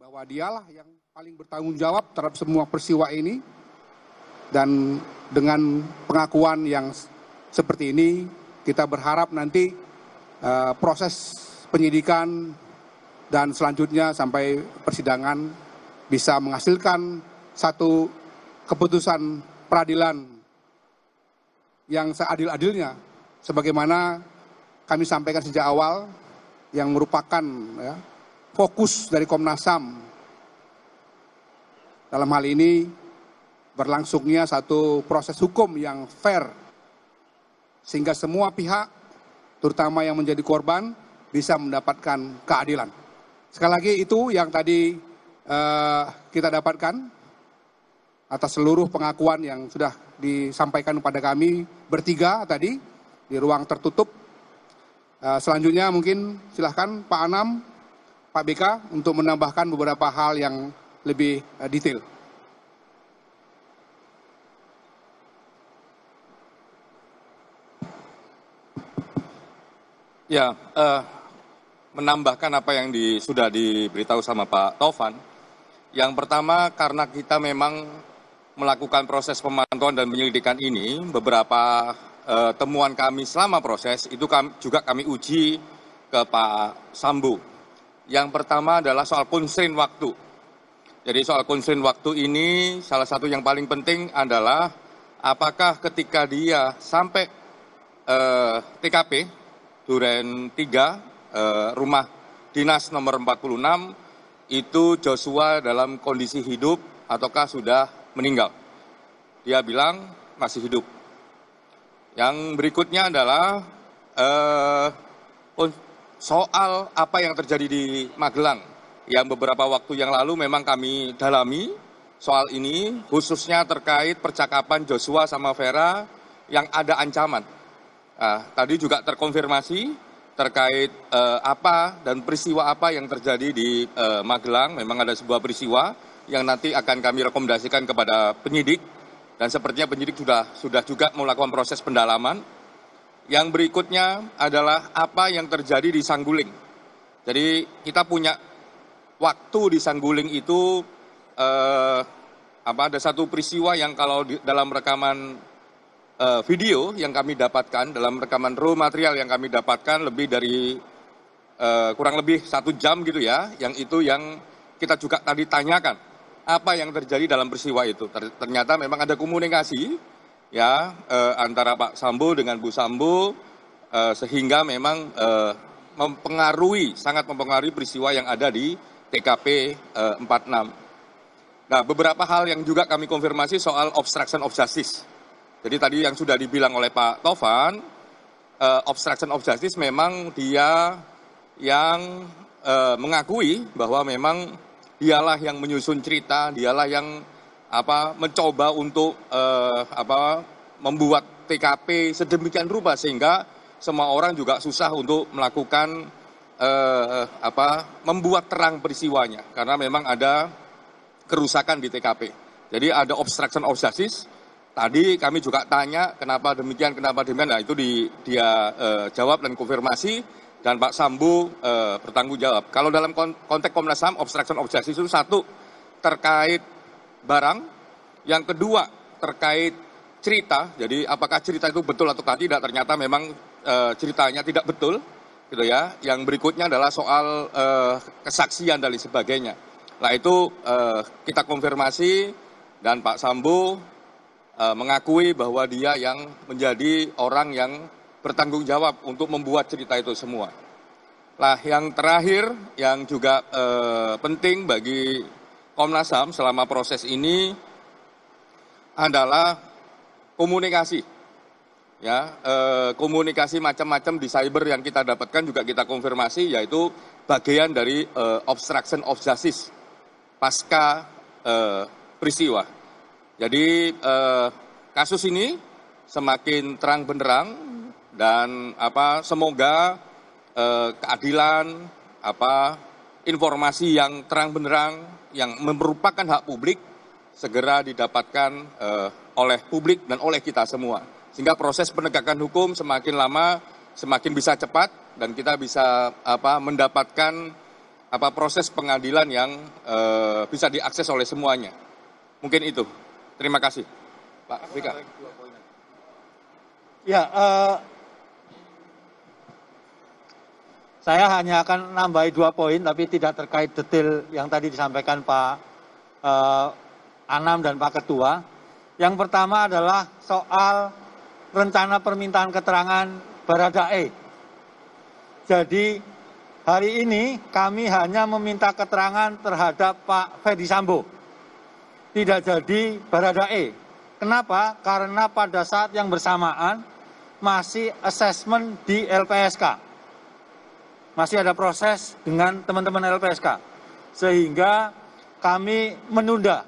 bahwa dialah yang paling bertanggung jawab terhadap semua peristiwa ini dan dengan pengakuan yang seperti ini kita berharap nanti uh, proses penyidikan dan selanjutnya sampai persidangan bisa menghasilkan satu keputusan peradilan yang seadil-adilnya sebagaimana kami sampaikan sejak awal yang merupakan ya, fokus dari Komnas HAM. Dalam hal ini berlangsungnya satu proses hukum yang fair sehingga semua pihak terutama yang menjadi korban bisa mendapatkan keadilan. Sekali lagi itu yang tadi uh, kita dapatkan atas seluruh pengakuan yang sudah disampaikan kepada kami bertiga tadi di ruang tertutup. Uh, selanjutnya mungkin silahkan Pak Anam Pak BK untuk menambahkan beberapa hal yang lebih eh, detail. Ya, eh, menambahkan apa yang di, sudah diberitahu sama Pak Taufan. Yang pertama karena kita memang melakukan proses pemantauan dan penyelidikan ini, beberapa eh, temuan kami selama proses itu kami, juga kami uji ke Pak Sambu yang pertama adalah soal konsen waktu. Jadi soal konsen waktu ini salah satu yang paling penting adalah apakah ketika dia sampai eh, TKP Duren 3 eh, rumah dinas nomor 46 itu Joshua dalam kondisi hidup ataukah sudah meninggal. Dia bilang masih hidup. Yang berikutnya adalah eh, soal apa yang terjadi di Magelang yang beberapa waktu yang lalu memang kami dalami soal ini khususnya terkait percakapan Joshua sama Vera yang ada ancaman. Nah, tadi juga terkonfirmasi terkait eh, apa dan peristiwa apa yang terjadi di eh, Magelang. Memang ada sebuah peristiwa yang nanti akan kami rekomendasikan kepada penyidik dan sepertinya penyidik sudah sudah juga melakukan proses pendalaman yang berikutnya adalah apa yang terjadi di Sangguling. Jadi kita punya waktu di Sangguling itu eh, apa ada satu peristiwa yang kalau di, dalam rekaman eh, video yang kami dapatkan dalam rekaman raw material yang kami dapatkan lebih dari eh, kurang lebih satu jam gitu ya, yang itu yang kita juga tadi tanyakan apa yang terjadi dalam peristiwa itu. Ternyata memang ada komunikasi ya eh, antara Pak Sambo dengan Bu Sambo eh, sehingga memang eh, mempengaruhi sangat mempengaruhi peristiwa yang ada di TKP eh, 46. Nah, beberapa hal yang juga kami konfirmasi soal obstruction of justice. Jadi tadi yang sudah dibilang oleh Pak Tovan, eh, obstruction of justice memang dia yang eh, mengakui bahwa memang dialah yang menyusun cerita, dialah yang apa mencoba untuk eh, apa membuat TKP sedemikian rupa sehingga semua orang juga susah untuk melakukan eh, apa membuat terang peristiwanya karena memang ada kerusakan di TKP. Jadi ada obstruction of justice. Tadi kami juga tanya kenapa demikian, kenapa demikian. Nah itu di, dia eh, jawab dan konfirmasi dan Pak Sambu eh, bertanggung jawab. Kalau dalam konteks Komnas HAM, obstruction of justice itu satu terkait barang, yang kedua terkait cerita, jadi apakah cerita itu betul atau tidak, ternyata memang e, ceritanya tidak betul, gitu ya. Yang berikutnya adalah soal e, kesaksian dan lain sebagainya. Nah itu e, kita konfirmasi dan Pak Sambo e, mengakui bahwa dia yang menjadi orang yang bertanggung jawab untuk membuat cerita itu semua. Nah yang terakhir yang juga e, penting bagi Komnas HAM selama proses ini adalah komunikasi. Ya, eh, komunikasi macam-macam di cyber yang kita dapatkan juga kita konfirmasi yaitu bagian dari eh, obstruction of justice pasca eh, peristiwa. Jadi eh, kasus ini semakin terang benderang dan apa semoga eh, keadilan apa informasi yang terang benderang yang merupakan hak publik segera didapatkan eh, oleh publik dan oleh kita semua. Sehingga proses penegakan hukum semakin lama semakin bisa cepat dan kita bisa apa mendapatkan apa proses pengadilan yang eh, bisa diakses oleh semuanya. Mungkin itu. Terima kasih. Pak Rika. Ya, uh, saya hanya akan nambahi dua poin, tapi tidak terkait detail yang tadi disampaikan Pak eh, Anam dan Pak Ketua. Yang pertama adalah soal rencana permintaan keterangan barada E. Jadi hari ini kami hanya meminta keterangan terhadap Pak Fedi Sambo. Tidak jadi barada E. Kenapa? Karena pada saat yang bersamaan masih assessment di LPSK masih ada proses dengan teman-teman LPSK. Sehingga kami menunda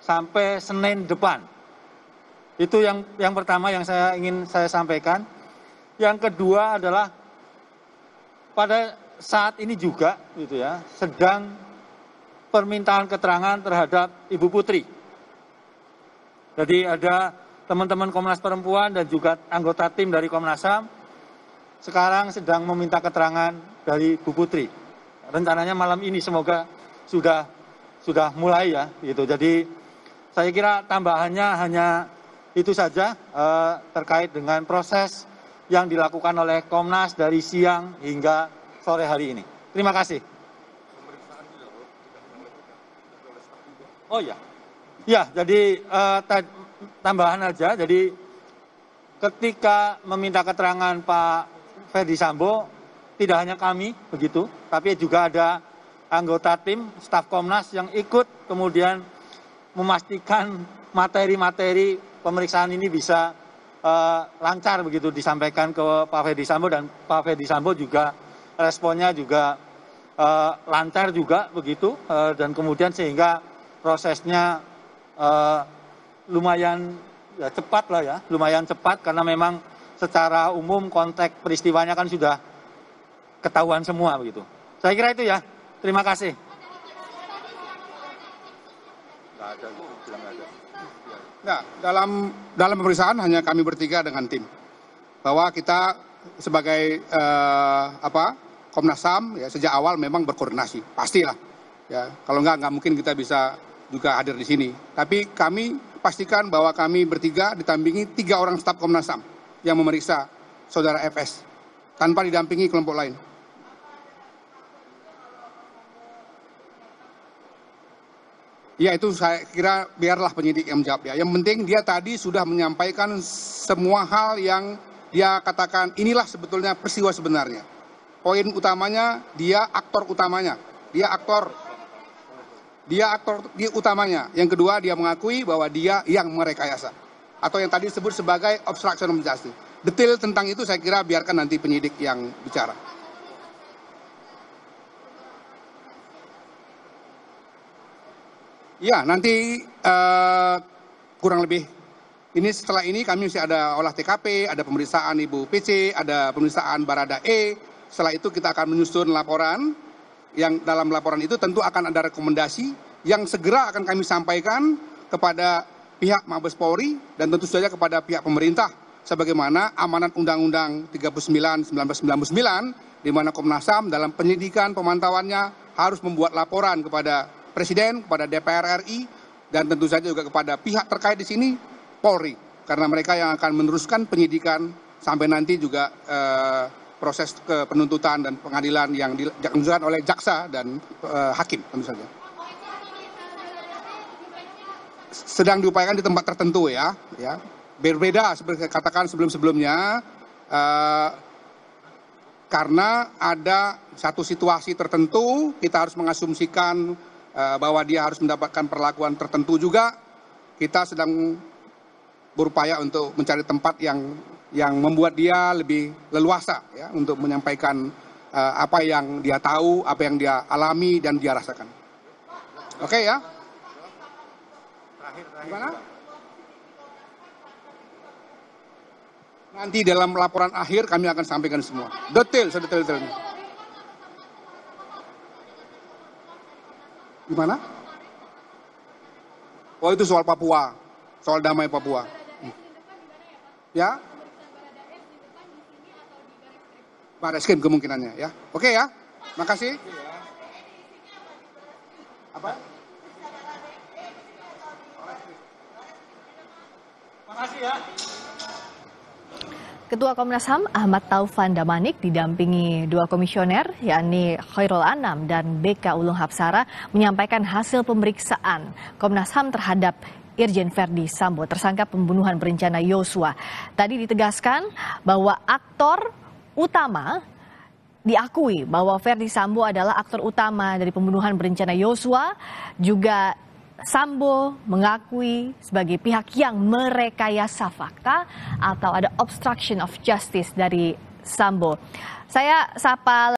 sampai Senin depan. Itu yang yang pertama yang saya ingin saya sampaikan. Yang kedua adalah pada saat ini juga gitu ya, sedang permintaan keterangan terhadap Ibu Putri. Jadi ada teman-teman Komnas Perempuan dan juga anggota tim dari Komnas HAM sekarang sedang meminta keterangan dari Bu Putri. Rencananya malam ini semoga sudah sudah mulai ya gitu. Jadi saya kira tambahannya hanya itu saja eh, terkait dengan proses yang dilakukan oleh Komnas dari siang hingga sore hari ini. Terima kasih. Oh ya, ya jadi eh, tambahan aja. Jadi ketika meminta keterangan Pak Ferdi Sambo, tidak hanya kami begitu, tapi juga ada anggota tim, staf Komnas yang ikut kemudian memastikan materi-materi pemeriksaan ini bisa uh, lancar begitu disampaikan ke Pak Ferdi Sambo dan Pak Ferdi Sambo juga responnya juga uh, lancar juga begitu uh, dan kemudian sehingga prosesnya lumayan ya, cepat lah ya, lumayan cepat karena memang secara umum konteks peristiwanya kan sudah ketahuan semua begitu. Saya kira itu ya. Terima kasih. Nah, dalam dalam pemeriksaan hanya kami bertiga dengan tim bahwa kita sebagai eh, apa Komnas Ham ya sejak awal memang berkoordinasi pastilah ya kalau nggak nggak mungkin kita bisa juga hadir di sini tapi kami pastikan bahwa kami bertiga ditampingi tiga orang staf Komnas Ham yang memeriksa saudara FS tanpa didampingi kelompok lain. Ya itu saya kira biarlah penyidik yang menjawab ya. Yang penting dia tadi sudah menyampaikan semua hal yang dia katakan inilah sebetulnya peristiwa sebenarnya. Poin utamanya dia aktor utamanya. Dia aktor dia aktor di utamanya. Yang kedua dia mengakui bahwa dia yang merekayasa atau yang tadi disebut sebagai obstruction of justice. Detail tentang itu saya kira biarkan nanti penyidik yang bicara. Ya, nanti uh, kurang lebih ini setelah ini kami masih ada olah TKP, ada pemeriksaan Ibu PC, ada pemeriksaan Barada E. Setelah itu kita akan menyusun laporan yang dalam laporan itu tentu akan ada rekomendasi yang segera akan kami sampaikan kepada pihak Mabes Polri dan tentu saja kepada pihak pemerintah sebagaimana amanat Undang-Undang 39 1999 di mana Komnas HAM dalam penyidikan pemantauannya harus membuat laporan kepada Presiden, kepada DPR RI dan tentu saja juga kepada pihak terkait di sini Polri karena mereka yang akan meneruskan penyidikan sampai nanti juga eh, proses ke penuntutan dan pengadilan yang dilakukan oleh jaksa dan eh, hakim tentu saja sedang diupayakan di tempat tertentu ya. ya. Berbeda seperti katakan sebelum-sebelumnya eh, karena ada satu situasi tertentu kita harus mengasumsikan eh, bahwa dia harus mendapatkan perlakuan tertentu juga. Kita sedang berupaya untuk mencari tempat yang yang membuat dia lebih leluasa ya untuk menyampaikan uh, apa yang dia tahu, apa yang dia alami dan dia rasakan. Oke okay, ya. Gimana? Nanti dalam laporan akhir kami akan sampaikan semua. Detail, sedetail-detailnya. Gimana? Oh itu soal Papua, soal damai Papua. Ya? Baris Krim kemungkinannya ya. Oke ya, makasih. Iya. Apa? Ya. Ketua Komnas HAM Ahmad Taufan Damanik didampingi dua komisioner yakni Khairul Anam dan BK Ulung Hapsara menyampaikan hasil pemeriksaan Komnas HAM terhadap Irjen Verdi Sambo tersangka pembunuhan berencana Yosua. Tadi ditegaskan bahwa aktor utama diakui bahwa Verdi Sambo adalah aktor utama dari pembunuhan berencana Yosua juga Sambo mengakui sebagai pihak yang merekayasa fakta atau ada obstruction of justice dari Sambo. Saya sapa